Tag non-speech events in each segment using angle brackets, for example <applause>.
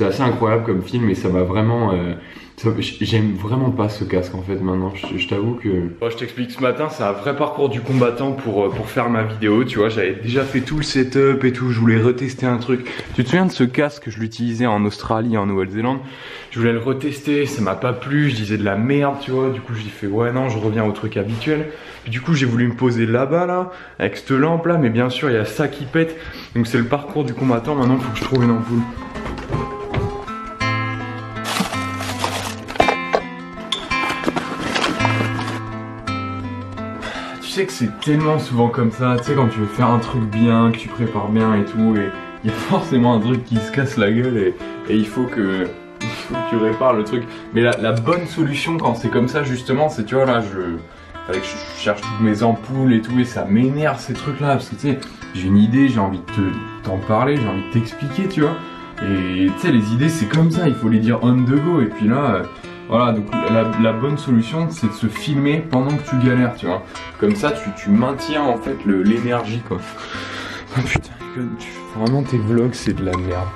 c'est assez incroyable comme film et ça m'a vraiment. Euh, j'aime vraiment pas ce casque en fait maintenant, je, t'avoue que... je t'explique, ce matin c'est un vrai parcours du combattant pour, euh, pour faire ma vidéo, tu vois, j'avais déjà fait tout le setup et tout, je voulais retester un truc. Tu te souviens de ce casque, que je l'utilisais en Australie, en Nouvelle-Zélande, je voulais le retester, ça m'a pas plu, je disais de la merde, tu vois, du coup j'ai fait ouais non, je reviens au truc habituel. du coup j'ai voulu me poser là-bas là, avec cette lampe là, mais bien sûr il y a ça qui pète, donc c'est le parcours du combattant, maintenant il faut que je trouve une ampoule. que c'est tellement souvent comme ça, tu sais, quand tu veux faire un truc bien, que tu prépares bien et tout, et il y a <laughs> forcément un truc qui se casse la gueule et, <laughs> il faut que, tu répares le truc. Mais la, bonne solution quand c'est comme ça, justement, c'est tu vois, là, je. Fallait je cherche toutes mes ampoules et tout, et ça m'énerve ces trucs-là, parce que tu sais, j'ai une idée, j'ai envie de t'en parler, j'ai envie de t'expliquer, tu vois. Et tu sais, les idées, c'est comme ça, il faut les dire on the go, et puis là. Voilà, donc la, bonne solution, c'est de se filmer pendant que tu galères, tu vois. Comme ça, tu, maintiens en fait l'énergie, quoi. <laughs> Oh putain, vraiment tes vlogs, c'est de la merde.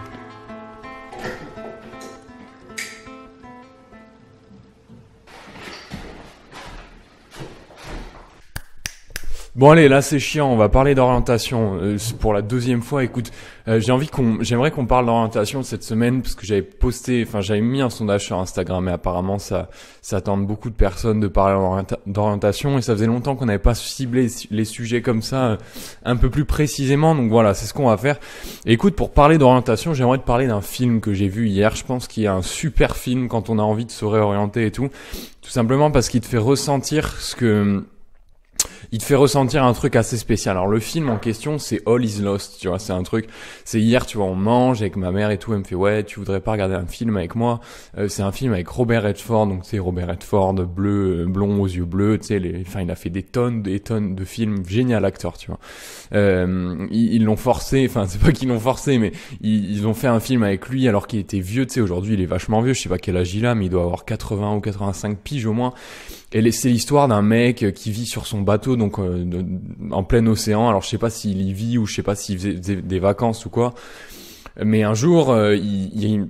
Bon allez, là c'est chiant, on va parler d'orientation euh, pour la deuxième fois. Écoute, euh, j'ai envie qu'on j'aimerais qu'on parle d'orientation cette semaine parce que j'avais posté enfin j'avais mis un sondage sur Instagram mais apparemment ça ça tente beaucoup de personnes de parler d'orientation et ça faisait longtemps qu'on n'avait pas ciblé les sujets comme ça euh, un peu plus précisément. Donc voilà, c'est ce qu'on va faire. écoute, pour parler d'orientation, j'aimerais te parler d'un film que j'ai vu hier, je pense qu'il y a un super film quand on a envie de se réorienter et tout, tout simplement parce qu'il te fait ressentir ce que il te fait ressentir un truc assez spécial. Alors le film en question, c'est All Is Lost, tu vois, c'est un truc, c'est hier, tu vois, on mange avec ma mère et tout, elle me fait ouais, tu voudrais pas regarder un film avec moi euh, C'est un film avec Robert Redford, donc c'est Robert Redford, bleu, euh, blond aux yeux bleus, tu sais, les... enfin il a fait des tonnes, des tonnes de films, génial acteur, tu vois. Euh, ils l'ont forcé, enfin <laughs> c'est pas qu'ils l'ont forcé, mais ils, ont fait un film avec lui alors qu'il était vieux, tu sais, aujourd'hui il est vachement vieux, je sais pas quel âge il a, mais il doit avoir 80 ou 85 piges au moins. Et c'est l'histoire d'un mec euh, qui vit sur son bateau, donc euh, en plein océan. Alors je sais pas s'il y vit ou je sais pas s'il faisait des, vacances ou quoi. Mais un jour, euh, il, il, y a une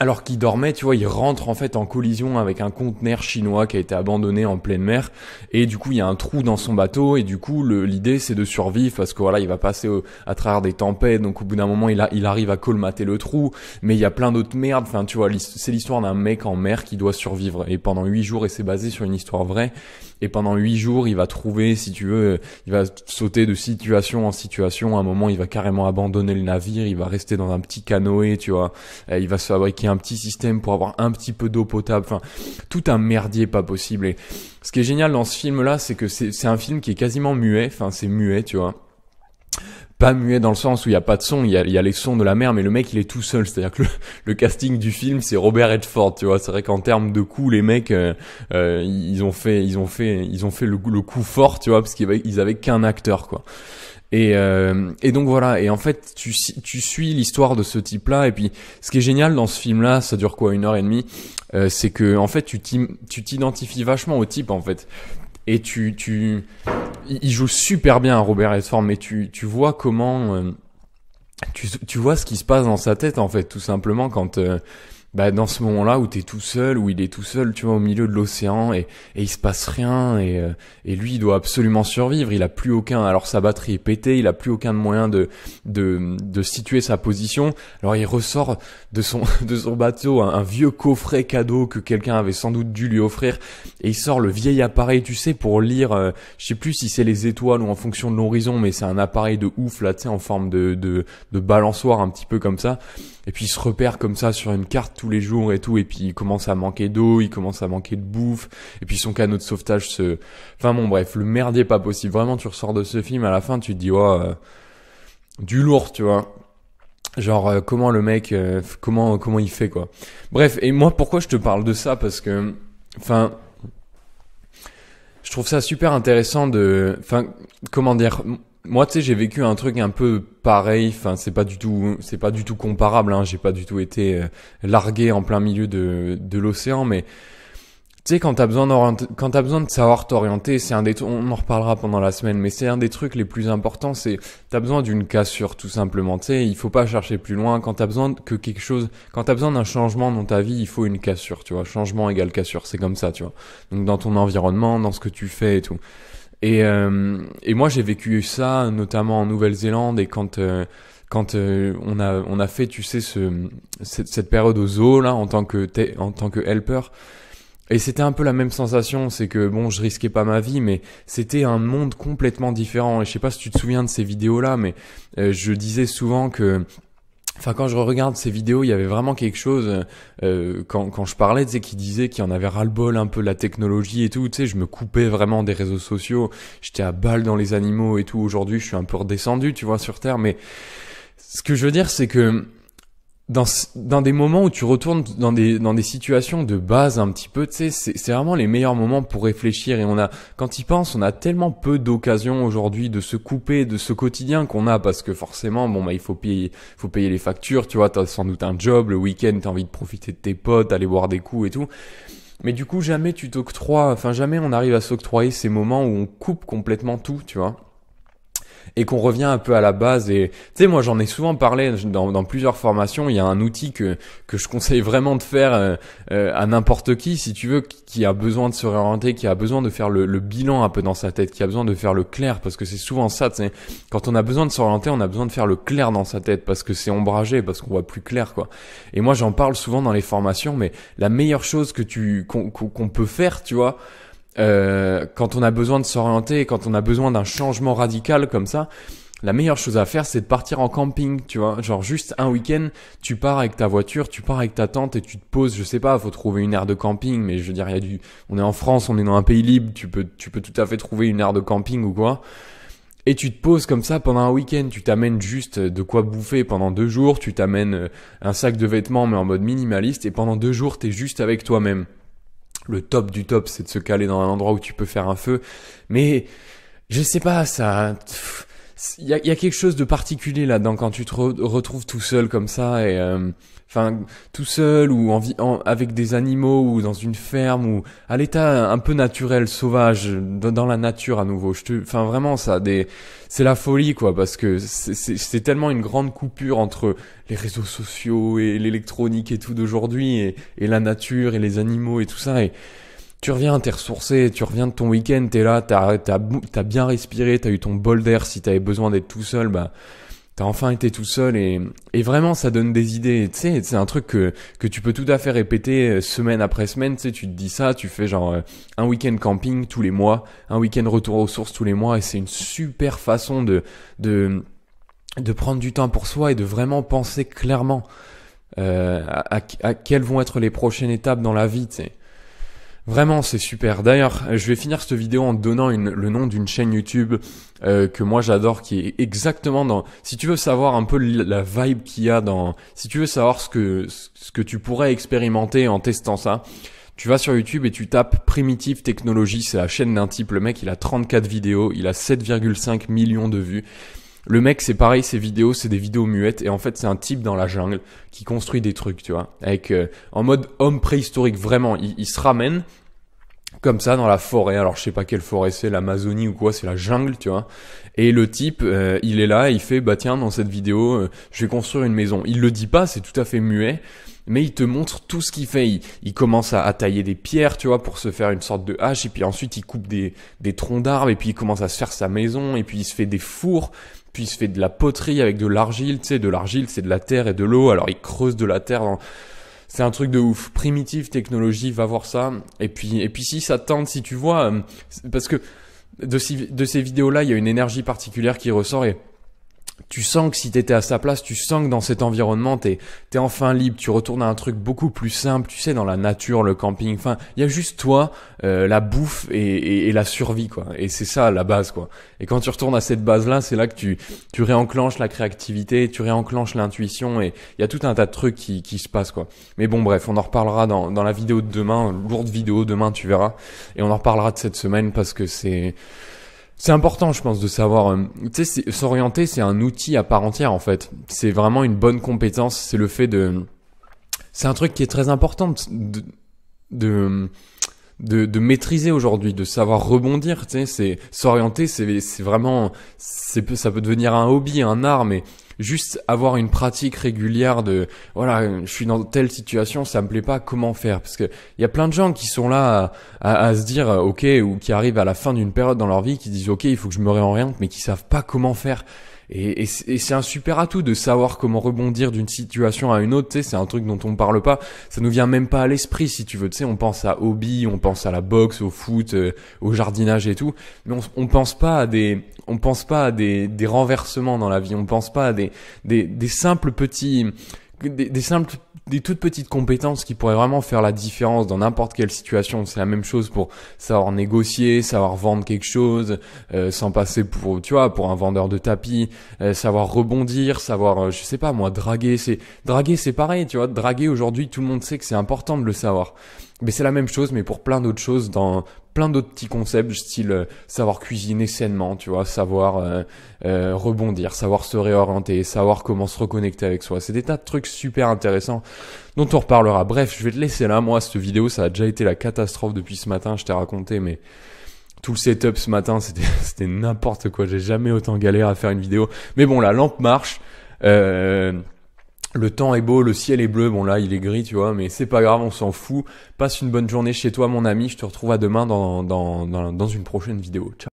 alors qu'il dormait, tu vois, il rentre en fait en collision avec un conteneur chinois qui a été abandonné en pleine mer, et du coup il y a un trou dans son bateau, et du coup l'idée c'est de survivre parce que voilà il va passer à travers des tempêtes, donc au bout d'un moment il, arrive à colmater le trou, mais il y a plein d'autres merdes, enfin tu vois c'est l'histoire d'un mec en mer qui doit survivre, et pendant huit jours et c'est basé sur une histoire vraie, et pendant huit jours il va trouver si tu veux, il va sauter de situation en situation, à un moment il va carrément abandonner le navire, il va rester dans un petit canoë, tu vois, il va se fabriquer un petit système pour avoir un petit peu d'eau potable, enfin tout un merdier pas possible. Et ce qui est génial dans ce film là, c'est que c'est un film qui est quasiment muet, enfin c'est muet, tu vois pas muet dans le sens où il y a pas de son, il y a, y a, les sons de la mer, mais le mec il est tout seul. C'est-à-dire que le, casting du film c'est Robert Redford, tu vois. C'est vrai qu'en termes de coup, les mecs euh, euh, ils ont fait, ils ont fait, ils ont fait le, le coup fort, tu vois, parce qu'ils avaient qu'un acteur quoi. Et, euh, et donc voilà, et en fait tu, tu suis l'histoire de ce type-là, et puis ce qui est génial dans ce film-là, ça dure quoi, une heure et demie, euh, c'est que en fait tu t'identifies vachement au type en fait. Et tu, tu... Il joue super bien Robert Redford, mais tu, tu vois comment... Euh, tu, tu vois ce qui se passe dans sa tête en fait, tout simplement quand bah, dans ce moment-là où t'es tout seul, où il est tout seul, tu vois, au milieu de l'océan et, et il se passe rien et, euh, et lui il doit absolument survivre. Il a plus aucun, alors sa batterie est pétée, il a plus aucun moyen de, de, de situer sa position. Alors il ressort de son, <laughs> de son bateau un, vieux coffret cadeau que quelqu'un avait sans doute dû lui offrir et il sort le vieil appareil, tu sais, pour lire, euh, je sais plus si c'est les étoiles ou en fonction de l'horizon, mais c'est un appareil de ouf là, tu sais, en forme de, de, de balançoire un petit peu comme ça. Et puis il se repère comme ça sur une carte les jours et tout, et puis il commence à manquer d'eau, il commence à manquer de bouffe, et puis son canot de sauvetage se... Enfin bon bref, le merdier pas possible. Vraiment, tu ressors de ce film, à la fin, tu te dis, oh, du lourd, tu vois. Genre, euh, comment le mec, euh, comment, comment il fait, quoi. Bref, et moi, pourquoi je te parle de ça Parce que, enfin je trouve ça super intéressant de, enfin, comment dire, moi, tu sais, j'ai vécu un truc un peu pareil. Enfin, c'est pas du tout, c'est pas du tout comparable. Hein. J'ai pas du tout été euh, largué en plein milieu de, de l'océan, mais tu sais, quand t'as besoin quand as besoin de savoir t'orienter, c'est un des, on en reparlera pendant la semaine, mais c'est un des trucs les plus importants. C'est t'as besoin d'une cassure tout simplement. Tu sais, il faut pas chercher plus loin. Quand t'as besoin que quelque chose, quand t'as besoin d'un changement dans ta vie, il faut une cassure. Tu vois, changement égale cassure. C'est comme ça, tu vois. Donc dans ton environnement, dans ce que tu fais et tout. Et, euh, et moi, j'ai vécu ça, notamment en Nouvelle-Zélande, et quand, euh, quand euh, on, a, on a fait, tu sais, ce, cette, cette période au zoo, là, en tant que, en tant que helper. Et c'était un peu la même sensation, c'est que bon, je risquais pas ma vie, mais c'était un monde complètement différent. Et je sais pas si tu te souviens de ces vidéos-là, mais je disais souvent que Enfin, quand je regarde ces vidéos, il y avait vraiment quelque chose. Euh, quand, quand je parlais, tu sais, qui disait qu'il en avait ras-le-bol un peu la technologie et tout. Tu sais, je me coupais vraiment des réseaux sociaux. J'étais à balle dans les animaux et tout. Aujourd'hui, je suis un peu redescendu, tu vois, sur Terre. Mais ce que je veux dire, c'est que dans, des moments où tu retournes dans des, dans des situations de base un petit peu, tu sais, c'est, vraiment les meilleurs moments pour réfléchir et on a, quand il pense on a tellement peu d'occasions aujourd'hui de se couper de ce quotidien qu'on a parce que forcément, bon, bah, il faut payer, faut payer les factures, tu vois, t'as sans doute un job, le week-end, t'as envie de profiter de tes potes, aller boire des coups et tout. Mais du coup, jamais tu t'octroies, enfin, jamais on arrive à s'octroyer ces moments où on coupe complètement tout, tu vois et qu'on revient un peu à la base. Et tu sais, moi j'en ai souvent parlé dans, plusieurs formations. Il y a un outil que je conseille vraiment de faire euh, euh, à n'importe qui, si tu veux, qui a besoin de se réorienter, qui a besoin de faire le, bilan un peu dans sa tête, qui a besoin de faire le clair, parce que c'est souvent ça. Tu quand on a besoin de s'orienter, on a besoin de faire le clair dans sa tête, parce que c'est ombragé, parce qu'on voit plus clair, quoi. Et moi j'en parle souvent dans les formations, mais la meilleure chose que tu qu'on peut faire, tu vois. Euh, quand on a besoin de s'orienter, quand on a besoin d'un changement radical comme ça, la meilleure chose à faire, c'est de partir en camping, tu vois. Genre juste un week-end, tu pars avec ta voiture, tu pars avec ta tente et tu te poses. Je sais pas, faut trouver une aire de camping, mais je veux dire, il y a du, on est en France, on est dans un pays libre, tu peux, tu peux tout à fait trouver une aire de camping ou quoi. Et tu te poses comme ça pendant un week-end, tu t'amènes juste de quoi bouffer pendant deux jours, tu t'amènes un sac de vêtements mais en mode minimaliste et pendant deux jours t'es juste avec toi-même le top du top, c'est de se caler dans un endroit où tu peux faire un feu. Mais je sais pas, ça il y a, quelque chose de particulier là-dedans quand tu te retrouves tout seul comme ça et euh, enfin tout seul ou en, avec des animaux ou dans une ferme ou à l'état un peu naturel, sauvage, dans, la nature à nouveau. Je enfin vraiment ça, des, c'est la folie quoi parce que c'est tellement une grande coupure entre les réseaux sociaux et l'électronique et tout d'aujourd'hui et, et la nature et les animaux et tout ça et tu reviens, t'es ressourcé, tu reviens de ton week-end, t'es là, t'as as, as, bien respiré, t'as eu ton bol d'air, si t'avais besoin d'être tout seul, bah t'as enfin été tout seul et, et vraiment ça donne des idées, tu sais, c'est un truc que, que tu peux tout à fait répéter euh, semaine après semaine, tu sais, tu te dis ça, tu fais genre euh, un week-end camping tous les mois, un week-end retour aux sources tous les mois et c'est une super façon de, de, de prendre du temps pour soi et de vraiment penser clairement euh, à, à, à quelles vont être les prochaines étapes dans la vie, tu sais. Vraiment, c'est super. D'ailleurs, je vais finir cette vidéo en donnant le nom d'une chaîne YouTube euh, que moi j'adore, qui est exactement dans. Si tu veux savoir un peu la vibe qu'il y a dans, si tu veux savoir ce que ce que tu pourrais expérimenter en testant ça, tu vas sur YouTube et tu tapes Primitive Technology. C'est la chaîne d'un type. Le mec, il a 34 vidéos, il a 7,5 millions de vues. Le mec, c'est pareil, ses vidéos, c'est des vidéos muettes. Et en fait, c'est un type dans la jungle qui construit des trucs, tu vois. Avec, euh, en mode homme préhistorique, vraiment. Il, se ramène comme ça dans la forêt. Alors, je sais pas quelle forêt c'est, l'Amazonie ou quoi, c'est la jungle, tu vois. Et le type, euh, il est là, il fait, bah tiens, dans cette vidéo, euh, je vais construire une maison. Il le dit pas, c'est tout à fait muet mais il te montre tout ce qu'il fait. Il, commence à, tailler des pierres, tu vois, pour se faire une sorte de hache, et puis ensuite il coupe des, troncs d'arbres, et puis il commence à se faire sa maison, et puis il se fait des fours, puis il se fait de la poterie avec de l'argile, tu sais, de l'argile c'est de la terre et de l'eau, alors il creuse de la terre C'est un truc de ouf, Primitif technologie, va voir ça. Et puis, et puis si ça tente, si tu vois, euh, parce que de, ces, de ces vidéos-là, il y a une énergie particulière qui ressort et tu sens que si t'étais à sa place, tu sens que dans cet environnement, t'es es enfin libre, tu retournes à un truc beaucoup plus simple, tu sais, dans la nature, le camping, enfin, il y a juste toi, euh, la bouffe et, et, la survie, quoi. Et c'est ça, la base, quoi. Et quand tu retournes à cette base-là, c'est là que tu, tu réenclenches la créativité, tu réenclenches l'intuition, et il y a tout un tas de trucs qui, qui se passent, quoi. Mais bon, bref, on en reparlera dans, dans la vidéo de demain, lourde vidéo, demain, tu verras. Et on en reparlera de cette semaine parce que c'est c'est important, je pense, de savoir. Euh, tu sais, s'orienter, c'est un outil à part entière, en fait. C'est vraiment une bonne compétence. C'est le fait de. C'est un truc qui est très important de. de, de, maîtriser aujourd'hui, de savoir rebondir, tu sais, c'est s'orienter, c'est vraiment, ça peut devenir un hobby, un art, mais juste avoir une pratique régulière de voilà, je suis dans telle situation, ça me plaît pas, comment faire Parce que il y a plein de gens qui sont là à, se dire euh, ok ou qui arrivent à la fin d'une période dans leur vie qui disent ok, il faut que je me réoriente, mais qui savent pas comment faire. Et, c'est un super atout de savoir comment rebondir d'une situation à une autre. c'est un truc dont on ne parle pas. Ça nous vient même pas à l'esprit, si tu veux. Tu sais, on pense à hobby, on pense à la boxe, au foot, euh, au jardinage et tout. Mais on, on pense pas à des, on pense pas à des, des renversements dans la vie. On pense pas à des, des, des simples petits des, simples, des toutes petites compétences qui pourraient vraiment faire la différence dans n'importe quelle situation. C'est la même chose pour savoir négocier, savoir vendre quelque chose, euh, sans passer pour, tu vois, pour un vendeur de tapis, euh, savoir rebondir, savoir, euh, je sais pas moi, draguer. C'est draguer, c'est pareil, tu vois. Draguer aujourd'hui, tout le monde sait que c'est important de le savoir. Mais c'est la même chose, mais pour plein d'autres choses dans plein d'autres petits concepts, style euh, savoir cuisiner sainement, tu vois, savoir euh, euh, rebondir, savoir se réorienter, savoir comment se reconnecter avec soi. C'est des tas de trucs super intéressants dont on reparlera. Bref, je vais te laisser là. Moi, cette vidéo, ça a déjà été la catastrophe depuis ce matin, je t'ai raconté, mais tout le setup ce matin, <laughs> c'était n'importe quoi. J'ai jamais autant galère à faire une vidéo. Mais bon, la lampe marche. Euh, le temps est beau, le ciel est bleu. Bon là, il est gris, tu vois, mais c'est pas grave, on s'en fout. Passe une bonne journée chez toi, mon ami. Je te retrouve à demain dans, dans, dans, dans une prochaine vidéo. Ciao.